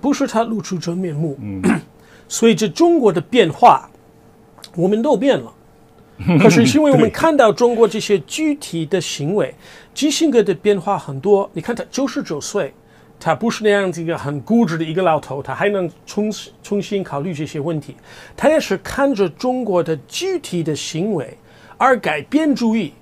不是他露出真面目，所以这中国的变化，我们都变了。可是因为我们看到中国这些具体的行为，基辛格的变化很多。你看他九十九岁，他不是那样子一个很固执的一个老头，他还能重重新考虑这些问题。他也是看着中国的具体的行为而改变主意，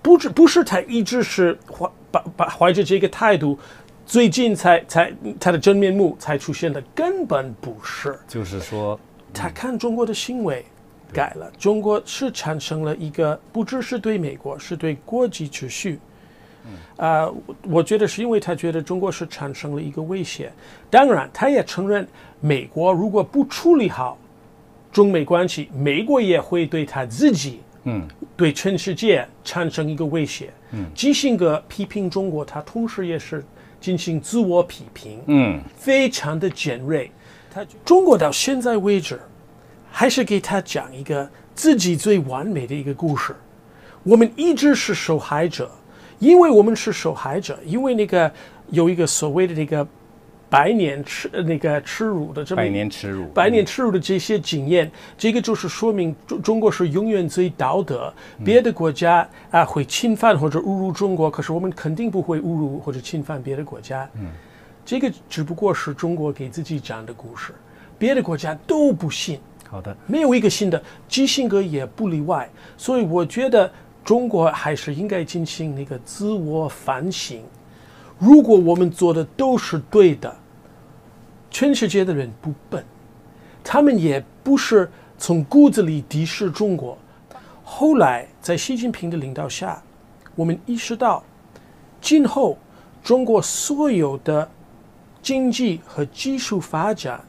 不是不是他一直是怀把把怀着这个态度。最近才才他的真面目才出现的根本不是，就是说他看中国的行为改了，中国是产生了一个不只是对美国是对国际秩序，嗯啊，我觉得是因为他觉得中国是产生了一个威胁，当然他也承认美国如果不处理好中美关系，美国也会对他自己，嗯，对全世界产生一个威胁，嗯，基辛格批评中国，他同时也是。进行自我批评，嗯，非常的尖锐。他中国到现在为止，还是给他讲一个自己最完美的一个故事。我们一直是受害者，因为我们是受害者，因为那个有一个所谓的那个。百年耻那个耻辱的这么百年耻辱，百年耻辱的这些经验，这个就是说明中中国是永远最道德。别的国家啊会侵犯或者侮辱中国，可是我们肯定不会侮辱或者侵犯别的国家。嗯，这个只不过是中国给自己讲的故事，别的国家都不信。好的，没有一个信的，基辛格也不例外。所以我觉得中国还是应该进行那个自我反省。如果我们做的都是对的，全世界的人不笨，他们也不是从骨子里敌视中国。后来在习近平的领导下，我们意识到，今后中国所有的经济和技术发展，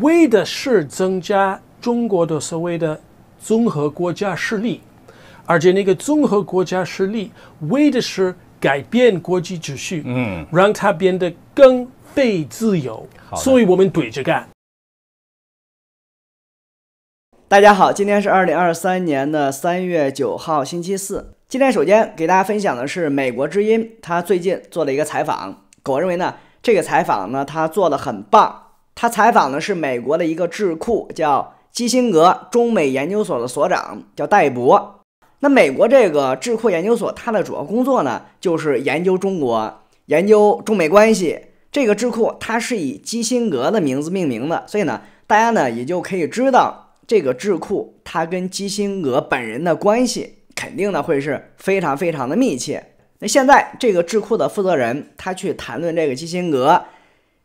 为的是增加中国的所谓的综合国家实力，而且那个综合国家实力为的是。改变国际秩序，嗯，让它变得更被自由。所以我们怼着干。大家好，今天是二零二三年的三月九号，星期四。今天首先给大家分享的是《美国之音》，他最近做了一个采访。我认为呢，这个采访呢，他做的很棒。他采访的是美国的一个智库，叫基辛格中美研究所的所长，叫戴博。那美国这个智库研究所，它的主要工作呢，就是研究中国，研究中美关系。这个智库它是以基辛格的名字命名的，所以呢，大家呢也就可以知道，这个智库它跟基辛格本人的关系，肯定呢会是非常非常的密切。那现在这个智库的负责人，他去谈论这个基辛格，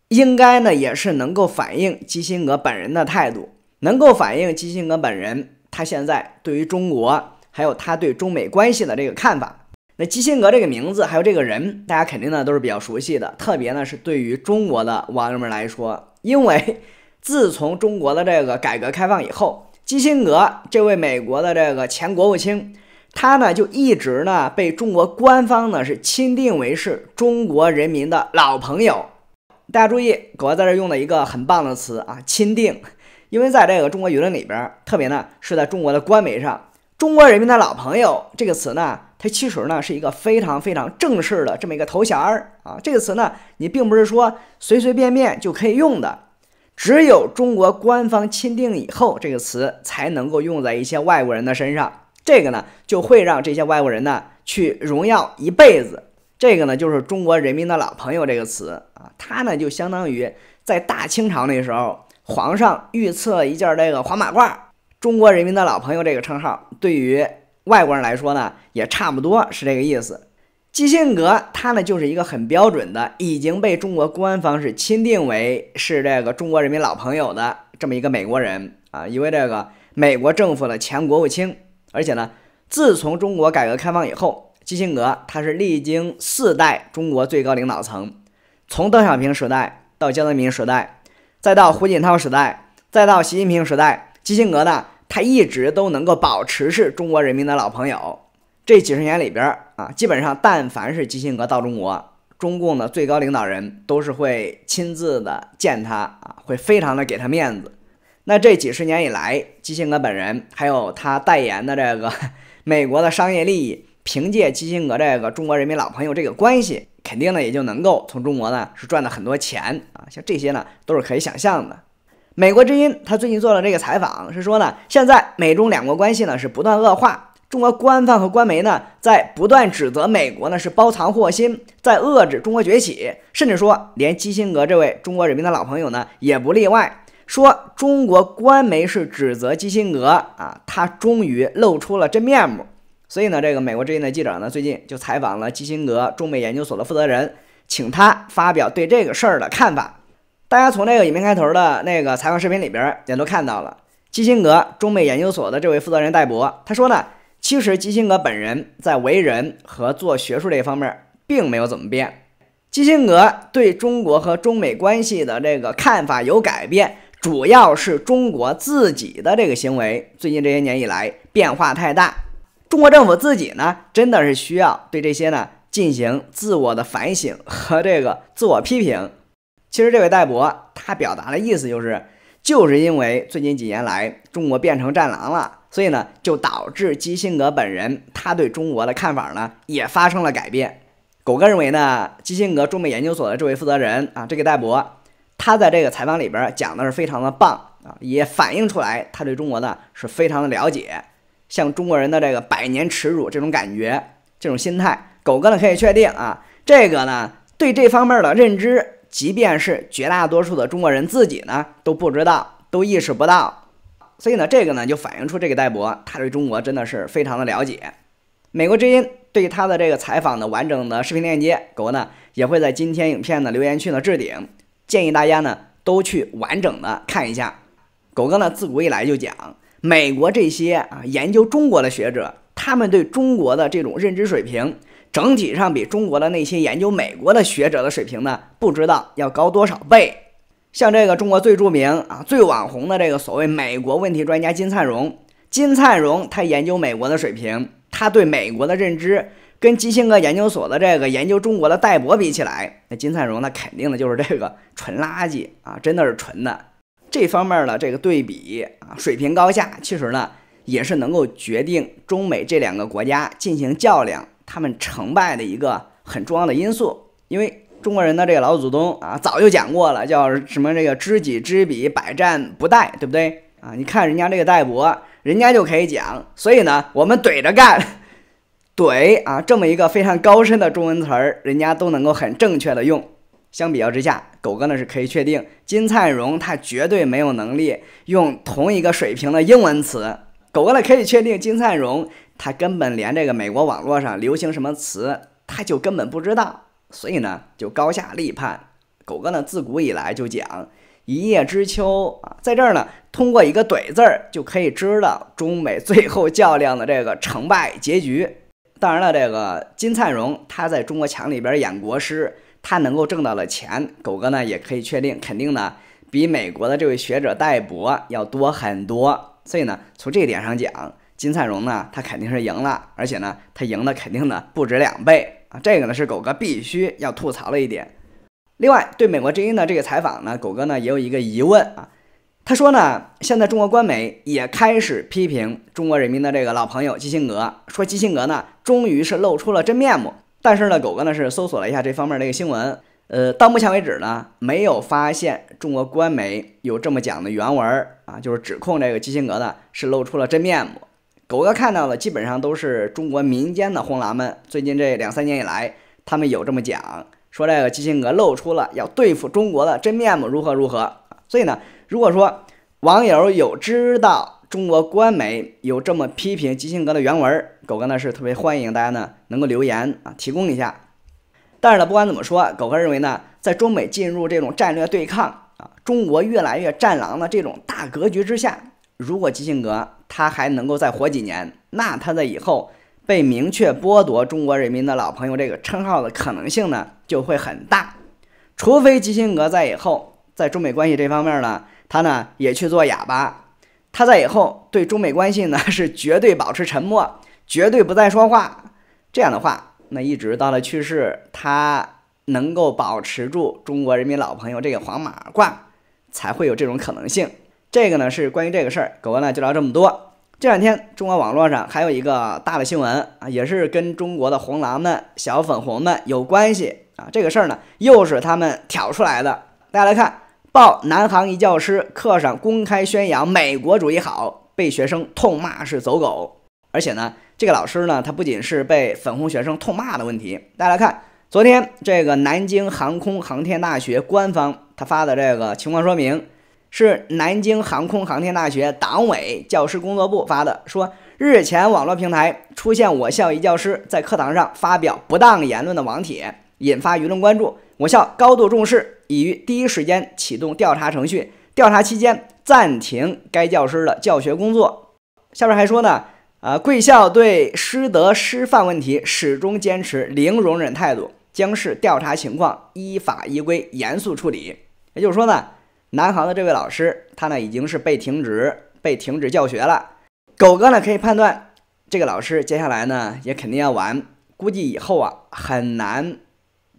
应该呢也是能够反映基辛格本人的态度，能够反映基辛格本人他现在对于中国。还有他对中美关系的这个看法，那基辛格这个名字还有这个人，大家肯定呢都是比较熟悉的，特别呢是对于中国的网友们来说，因为 自从中国的这个改革开放以后，基辛格这位美国的这个前国务卿，他呢就一直呢被中国官方呢是钦定为是中国人民的老朋友。大家注意，狗在这用了一个很棒的词啊，钦定，因为在这个中国舆论里边，特别呢是在中国的官媒上。中国人民的老朋友这个词呢，它其实呢是一个非常非常正式的这么一个头衔儿啊。这个词呢，你并不是说随随便便就可以用的，只有中国官方钦定以后，这个词才能够用在一些外国人的身上。这个呢，就会让这些外国人呢去荣耀一辈子。这个呢，就是中国人民的老朋友这个词啊，它呢就相当于在大清朝那时候，皇上御赐一件这个黄马褂。中国人民的老朋友这个称号，对于外国人来说呢，也差不多是这个意思。基辛格他呢就是一个很标准的，已经被中国官方是钦定为是这个中国人民老朋友的这么一个美国人啊，因为这个美国政府的前国务卿，而且呢，自从中国改革开放以后，基辛格他是历经四代中国最高领导层，从邓小平时代到江泽民时代，再到胡锦涛时代，再到习近平时代，基辛格呢。他一直都能够保持是中国人民的老朋友，这几十年里边啊，基本上但凡是基辛格到中国，中共的最高领导人都是会亲自的见他啊，会非常的给他面子。那这几十年以来，基辛格本人还有他代言的这个美国的商业利益，凭借基辛格这个中国人民老朋友这个关系，肯定呢也就能够从中国呢是赚了很多钱啊，像这些呢都是可以想象的。美国之音他最近做了这个采访，是说呢，现在美中两国关系呢是不断恶化，中国官方和官媒呢在不断指责美国呢是包藏祸心，在遏制中国崛起，甚至说连基辛格这位中国人民的老朋友呢也不例外，说中国官媒是指责基辛格啊，他终于露出了真面目。所以呢，这个美国之音的记者呢最近就采访了基辛格中美研究所的负责人，请他发表对这个事儿的看法。大家从那个影片开头的那个采访视频里边也都看到了，基辛格中美研究所的这位负责人戴博他说呢，其实基辛格本人在为人和做学术这一方面并没有怎么变。基辛格对中国和中美关系的这个看法有改变，主要是中国自己的这个行为最近这些年以来变化太大。中国政府自己呢，真的是需要对这些呢进行自我的反省和这个自我批评。其实这位戴博他表达的意思就是，就是因为最近几年来中国变成战狼了，所以呢就导致基辛格本人他对中国的看法呢也发生了改变。狗哥认为呢，基辛格中美研究所的这位负责人啊，这个戴博，他在这个采访里边讲的是非常的棒啊，也反映出来他对中国呢是非常的了解。像中国人的这个百年耻辱这种感觉、这种心态，狗哥呢可以确定啊，这个呢对这方面的认知。即便是绝大多数的中国人自己呢都不知道，都意识不到，所以呢，这个呢就反映出这个戴博他对中国真的是非常的了解。美国之音对他的这个采访的完整的视频链接，狗哥呢也会在今天影片的留言区呢置顶，建议大家呢都去完整的看一下。狗哥呢自古以来就讲，美国这些啊研究中国的学者，他们对中国的这种认知水平。整体上比中国的那些研究美国的学者的水平呢，不知道要高多少倍。像这个中国最著名啊、最网红的这个所谓美国问题专家金灿荣，金灿荣他研究美国的水平，他对美国的认知跟基辛格研究所的这个研究中国的戴博比起来，那金灿荣那肯定的就是这个纯垃圾啊，真的是纯的。这方面儿的这个对比啊，水平高下，其实呢也是能够决定中美这两个国家进行较量。他们成败的一个很重要的因素，因为中国人的这个老祖宗啊，早就讲过了，叫什么这个知己知彼，百战不殆，对不对啊？你看人家这个戴博，人家就可以讲，所以呢，我们怼着干，怼啊，这么一个非常高深的中文词儿，人家都能够很正确的用。相比较之下，狗哥呢是可以确定，金灿荣他绝对没有能力用同一个水平的英文词，狗哥呢可以确定金灿荣。他根本连这个美国网络上流行什么词，他就根本不知道，所以呢，就高下立判。狗哥呢，自古以来就讲“一叶知秋”啊，在这儿呢，通过一个“怼”字儿，就可以知道中美最后较量的这个成败结局。当然了，这个金灿荣他在中国强里边演国师，他能够挣到的钱，狗哥呢也可以确定，肯定呢比美国的这位学者戴博要多很多。所以呢，从这点上讲。金灿荣呢，他肯定是赢了，而且呢，他赢的肯定呢不止两倍啊！这个呢是狗哥必须要吐槽的一点。另外，对美国之音的这个采访呢，狗哥呢也有一个疑问啊。他说呢，现在中国官媒也开始批评中国人民的这个老朋友基辛格，说基辛格呢终于是露出了真面目。但是呢，狗哥呢是搜索了一下这方面的一个新闻，呃，到目前为止呢，没有发现中国官媒有这么讲的原文啊，就是指控这个基辛格呢是露出了真面目。狗哥看到的基本上都是中国民间的红狼们。最近这两三年以来，他们有这么讲，说这个基辛格露出了要对付中国的真面目，如何如何。所以呢，如果说网友有知道中国官媒有这么批评基辛格的原文，狗哥呢是特别欢迎大家呢能够留言啊提供一下。但是呢，不管怎么说，狗哥认为呢，在中美进入这种战略对抗啊，中国越来越战狼的这种大格局之下。如果基辛格他还能够再活几年，那他在以后被明确剥夺中国人民的老朋友这个称号的可能性呢，就会很大。除非基辛格在以后在中美关系这方面呢，他呢也去做哑巴，他在以后对中美关系呢是绝对保持沉默，绝对不再说话。这样的话，那一直到了去世，他能够保持住中国人民老朋友这个黄马褂，才会有这种可能性。这个呢是关于这个事儿，狗哥呢就聊这么多。这两天中国网络上还有一个大的新闻啊，也是跟中国的红狼们、小粉红们有关系啊。这个事儿呢又是他们挑出来的。大家来看，报南航一教师课上公开宣扬美国主义好，被学生痛骂是走狗。而且呢，这个老师呢他不仅是被粉红学生痛骂的问题。大家来看，昨天这个南京航空航天大学官方他发的这个情况说明。是南京航空航天大学党委教师工作部发的，说日前网络平台出现我校一教师在课堂上发表不当言论的网帖，引发舆论关注。我校高度重视，已于第一时间启动调查程序。调查期间暂停该教师的教学工作。下面还说呢，啊，贵校对师德师范问题始终坚持零容忍态度，将视调查情况依法依规严肃处理。也就是说呢。南航的这位老师，他呢已经是被停职、被停止教学了。狗哥呢可以判断，这个老师接下来呢也肯定要完，估计以后啊很难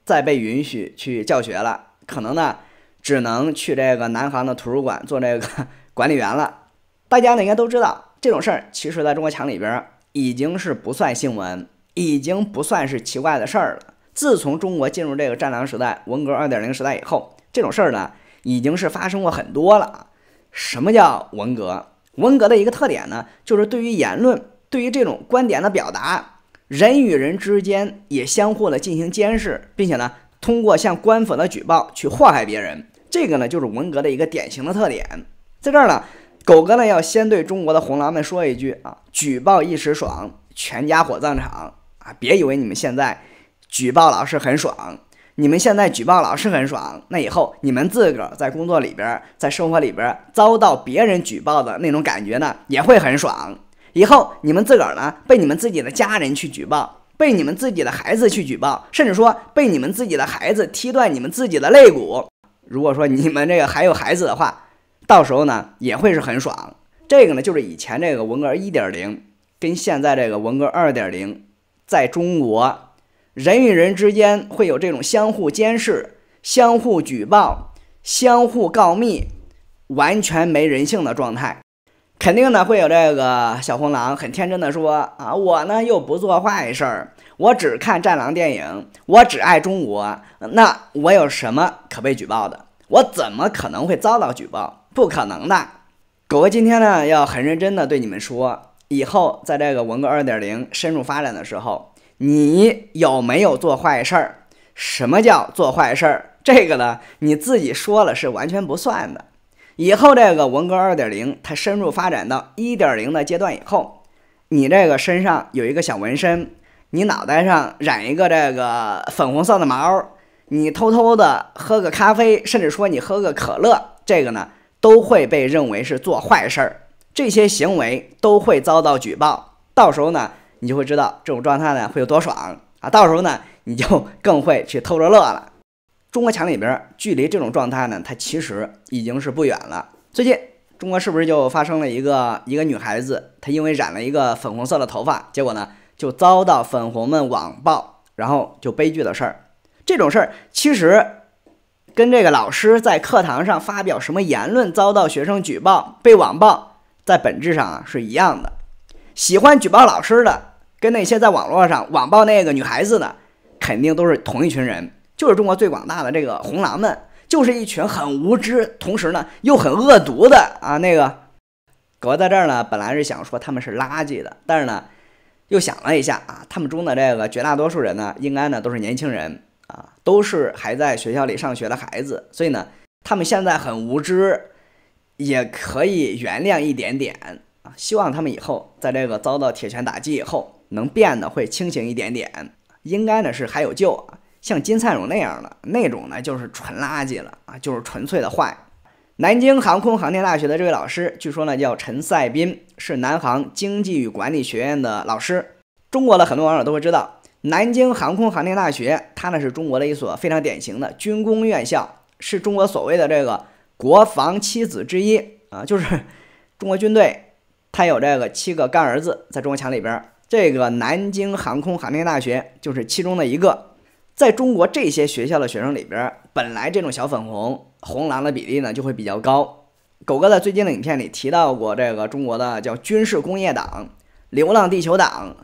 再被允许去教学了，可能呢只能去这个南航的图书馆做这个管理员了。大家呢应该都知道，这种事儿其实在中国墙里边已经是不算新闻，已经不算是奇怪的事儿了。自从中国进入这个战狼时代、文革二点零时代以后，这种事儿呢。已经是发生过很多了啊！什么叫文革？文革的一个特点呢，就是对于言论、对于这种观点的表达，人与人之间也相互的进行监视，并且呢，通过向官府的举报去祸害别人。这个呢，就是文革的一个典型的特点。在这儿呢，狗哥呢要先对中国的红狼们说一句啊：举报一时爽，全家火葬场啊！别以为你们现在举报老师很爽。你们现在举报老师很爽，那以后你们自个儿在工作里边、在生活里边遭到别人举报的那种感觉呢，也会很爽。以后你们自个儿呢，被你们自己的家人去举报，被你们自己的孩子去举报，甚至说被你们自己的孩子踢断你们自己的肋骨，如果说你们这个还有孩子的话，到时候呢也会是很爽。这个呢，就是以前这个文革一点零，跟现在这个文革二点零，在中国。人与人之间会有这种相互监视、相互举报、相互告密，完全没人性的状态。肯定呢会有这个小红狼很天真的说啊，我呢又不做坏事儿，我只看战狼电影，我只爱中国，那我有什么可被举报的？我怎么可能会遭到举报？不可能的。狗哥今天呢要很认真的对你们说，以后在这个文革二点零深入发展的时候。你有没有做坏事儿？什么叫做坏事儿？这个呢，你自己说了是完全不算的。以后这个文革二点零，它深入发展到一点零的阶段以后，你这个身上有一个小纹身，你脑袋上染一个这个粉红色的毛，你偷偷的喝个咖啡，甚至说你喝个可乐，这个呢都会被认为是做坏事儿，这些行为都会遭到举报。到时候呢？你就会知道这种状态呢会有多爽啊！到时候呢，你就 更会去偷着乐了。中国墙里边距离这种状态呢，它其实已经是不远了。最近中国是不是就发生了一个一个女孩子，她因为染了一个粉红色的头发，结果呢就遭到粉红们网暴，然后就悲剧的事儿。这种事儿其实跟这个老师在课堂上发表什么言论遭到学生举报被网暴，在本质上啊是一样的。喜欢举报老师的。跟那些在网络上网暴那个女孩子的，肯定都是同一群人，就是中国最广大的这个红狼们，就是一群很无知，同时呢又很恶毒的啊那个。狗在这儿呢，本来是想说他们是垃圾的，但是呢，又想了一下啊，他们中的这个绝大多数人呢，应该呢都是年轻人啊，都是还在学校里上学的孩子，所以呢，他们现在很无知，也可以原谅一点点啊。希望他们以后在这个遭到铁拳打击以后。能变得会清醒一点点，应该呢是还有救。啊。像金灿荣那样的那种呢，就是纯垃圾了啊，就是纯粹的坏。南京航空航天大学的这位老师，据说呢叫陈赛斌，是南航经济与管理学院的老师。中国的很多网友都会知道，南京航空航天大学，它呢是中国的一所非常典型的军工院校，是中国所谓的这个国防七子之一啊，就是中国军队，它有这个七个干儿子在中国墙里边。这个南京航空航天大学就是其中的一个，在中国这些学校的学生里边，本来这种小粉红红蓝的比例呢就会比较高。狗哥在最近的影片里提到过，这个中国的叫军事工业党、流浪地球党，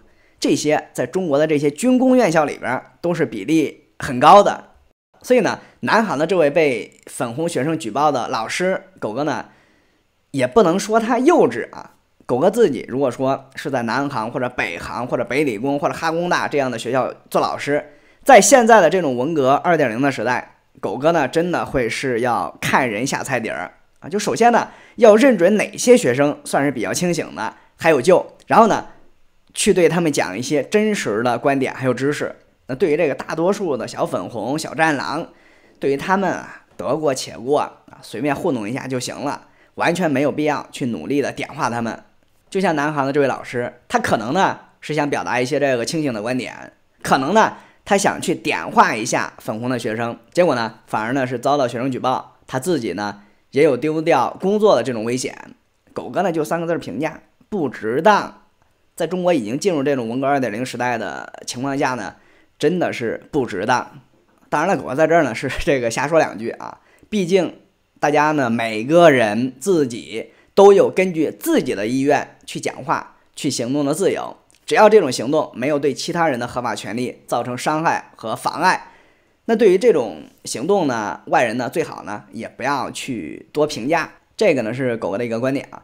这些在中国的这些军工院校里边都是比例很高的。所以呢，南航的这位被粉红学生举报的老师，狗哥呢，也不能说他幼稚啊。狗哥自己如果说是在南航或者北航或者北理工或者哈工大这样的学校做老师，在现在的这种文革二点零的时代，狗哥呢真的会是要看人下菜碟儿啊！就首先呢要认准哪些学生算是比较清醒的还有救，然后呢去对他们讲一些真实的观点还有知识。那对于这个大多数的小粉红小战狼，对于他们啊得过且过啊随便糊弄一下就行了，完全没有必要去努力的点化他们。就像南航的这位老师，他可能呢是想表达一些这个清醒的观点，可能呢他想去点化一下粉红的学生，结果呢反而呢是遭到学生举报，他自己呢也有丢掉工作的这种危险。狗哥呢就三个字评价：不值当。在中国已经进入这种文革二点零时代的情况下呢，真的是不值当。当然了，狗哥在这儿呢是这个瞎说两句啊，毕竟大家呢每个人自己。都有根据自己的意愿去讲话、去行动的自由，只要这种行动没有对其他人的合法权利造成伤害和妨碍，那对于这种行动呢，外人呢最好呢也不要去多评价。这个呢是狗狗的一个观点啊。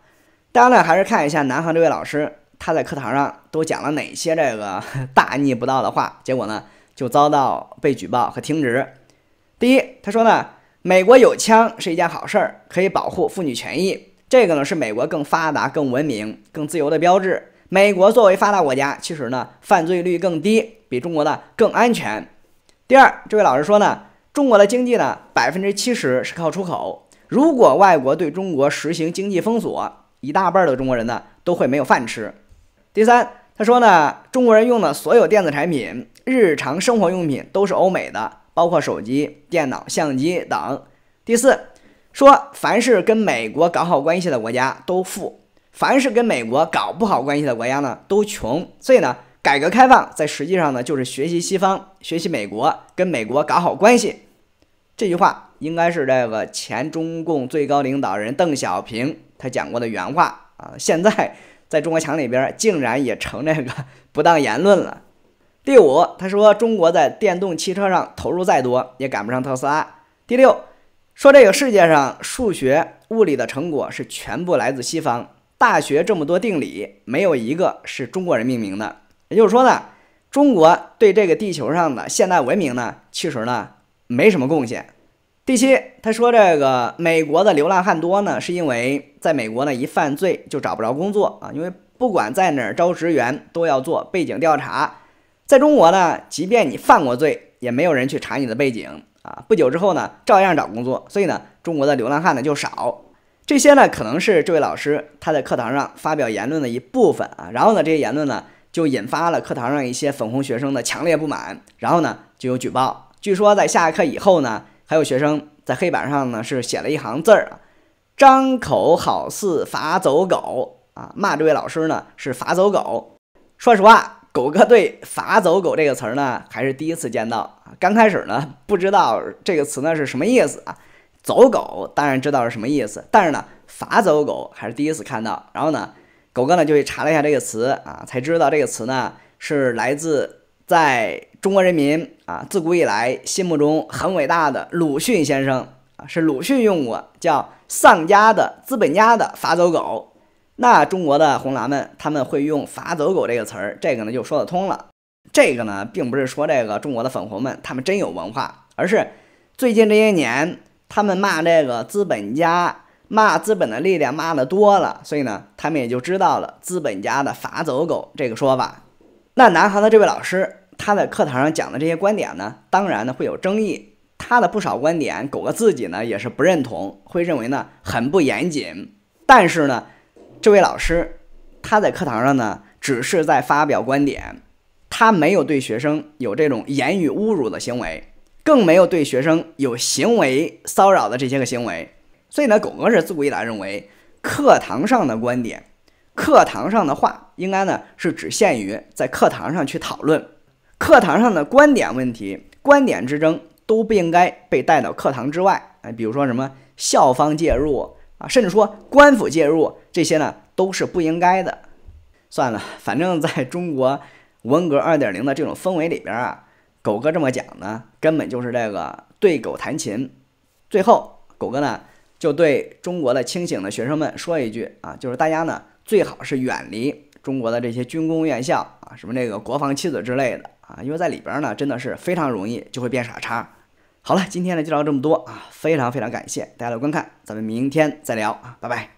大家呢还是看一下南航这位老师他在课堂上都讲了哪些这个大逆不道的话，结果呢就遭到被举报和停职。第一，他说呢，美国有枪是一件好事儿，可以保护妇女权益。这个呢是美国更发达、更文明、更自由的标志。美国作为发达国家，其实呢犯罪率更低，比中国的更安全。第二，这位老师说呢，中国的经济呢百分之七十是靠出口，如果外国对中国实行经济封锁，一大半的中国人呢都会没有饭吃。第三，他说呢，中国人用的所有电子产品、日常生活用品都是欧美的，包括手机、电脑、相机等。第四。说，凡是跟美国搞好关系的国家都富，凡是跟美国搞不好关系的国家呢都穷。所以呢，改革开放在实际上呢就是学习西方，学习美国，跟美国搞好关系。这句话应该是这个前中共最高领导人邓小平他讲过的原话啊。现在在《中国强》里边竟然也成这个 不当言论了。第五，他说中国在电动汽车上投入再多也赶不上特斯拉。第六。说这个世界上数学、物理的成果是全部来自西方，大学这么多定理没有一个是中国人命名的。也就是说呢，中国对这个地球上的现代文明呢，其实呢没什么贡献。第七，他说这个美国的流浪汉多呢，是因为在美国呢一犯罪就找不着工作啊，因为不管在哪儿招职员都要做背景调查，在中国呢，即便你犯过罪，也没有人去查你的背景。啊，不久之后呢，照样找工作，所以呢，中国的流浪汉呢就少。这些呢，可能是这位老师他在课堂上发表言论的一部分啊。然后呢，这些言论呢，就引发了课堂上一些粉红学生的强烈不满，然后呢，就有举报。据说在下课以后呢，还有学生在黑板上呢是写了一行字儿：“张口好似罚走狗啊”，骂这位老师呢是“罚走狗”。说实话，狗哥对“罚走狗”这个词儿呢，还是第一次见到。刚开始呢，不知道这个词呢是什么意思啊。走狗当然知道是什么意思，但是呢，罚走狗还是第一次看到。然后呢，狗哥呢就去查了一下这个词啊，才知道这个词呢是来自在中国人民啊自古以来心目中很伟大的鲁迅先生啊，是鲁迅用过叫丧家的资本家的罚走狗。那中国的红蓝们他们会用罚走狗这个词儿，这个呢就说得通了。这个呢，并不是说这个中国的粉红们他们真有文化，而是最近这些年他们骂这个资本家、骂资本的力量骂的多了，所以呢，他们也就知道了资本家的“法走狗”这个说法。那南航的这位老师他在课堂上讲的这些观点呢，当然呢会有争议，他的不少观点狗哥自己呢也是不认同，会认为呢很不严谨。但是呢，这位老师他在课堂上呢只是在发表观点。他没有对学生有这种言语侮辱的行为，更没有对学生有行为骚扰的这些个行为。所以呢，狗哥是自古以来认为，课堂上的观点、课堂上的话，应该呢是只限于在课堂上去讨论。课堂上的观点问题、观点之争都不应该被带到课堂之外。哎，比如说什么校方介入啊，甚至说官府介入，这些呢都是不应该的。算了，反正在中国。文革二点零的这种氛围里边啊，狗哥这么讲呢，根本就是这个对狗弹琴。最后，狗哥呢就对中国的清醒的学生们说一句啊，就是大家呢最好是远离中国的这些军工院校啊，什么这个国防七子之类的啊，因为在里边呢真的是非常容易就会变傻叉。好了，今天呢就聊这么多啊，非常非常感谢大家的观看，咱们明天再聊啊，拜拜。